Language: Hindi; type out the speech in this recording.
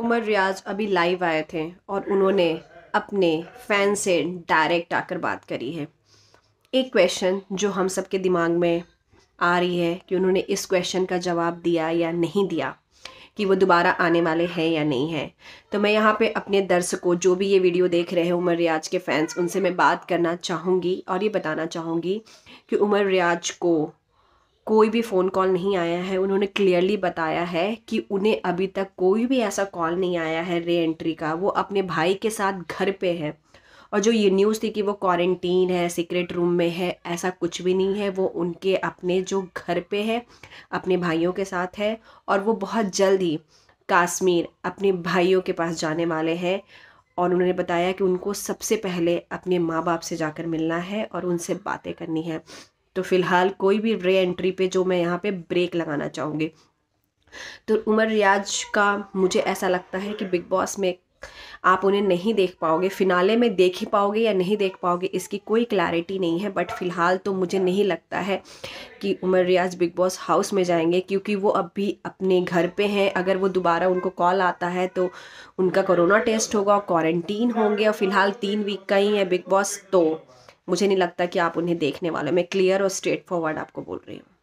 उमर रियाज अभी लाइव आए थे और उन्होंने अपने फैन से डायरेक्ट आकर बात करी है एक क्वेश्चन जो हम सब के दिमाग में आ रही है कि उन्होंने इस क्वेश्चन का जवाब दिया या नहीं दिया कि वो दोबारा आने वाले हैं या नहीं हैं तो मैं यहाँ पे अपने दर्शकों जो भी ये वीडियो देख रहे हैं उमर रियाज के फैंस उनसे मैं बात करना चाहूँगी और ये बताना चाहूँगी कि उमर रियाज को कोई भी फ़ोन कॉल नहीं आया है उन्होंने क्लियरली बताया है कि उन्हें अभी तक कोई भी ऐसा कॉल नहीं आया है री एंट्री का वो अपने भाई के साथ घर पे है और जो ये न्यूज़ थी कि वो क्वारंटीन है सीक्रेट रूम में है ऐसा कुछ भी नहीं है वो उनके अपने जो घर पे है अपने भाइयों के साथ है और वो बहुत जल्द ही काश्मीर अपने भाइयों के पास जाने वाले हैं और उन्होंने बताया कि उनको सबसे पहले अपने माँ बाप से जाकर मिलना है और उनसे बातें करनी है तो फ़िलहाल कोई भी रे एंट्री पे जो मैं यहाँ पे ब्रेक लगाना चाहूँगी तो उमर रियाज का मुझे ऐसा लगता है कि बिग बॉस में आप उन्हें नहीं देख पाओगे फिनाले में देख ही पाओगे या नहीं देख पाओगे इसकी कोई क्लैरिटी नहीं है बट फ़िलहाल तो मुझे नहीं लगता है कि Umar Riaz Bigg Boss house में जाएंगे क्योंकि वो अभी अपने घर पे हैं अगर वो दोबारा उनको कॉल आता है तो उनका कोरोना टेस्ट होगा और क्वारंटीन होंगे और फ़िलहाल तीन वीक का ही है बिग बॉस तो मुझे नहीं लगता कि आप उन्हें देखने वाले मैं क्लियर और स्ट्रेट फॉरवर्ड आपको बोल रही हूँ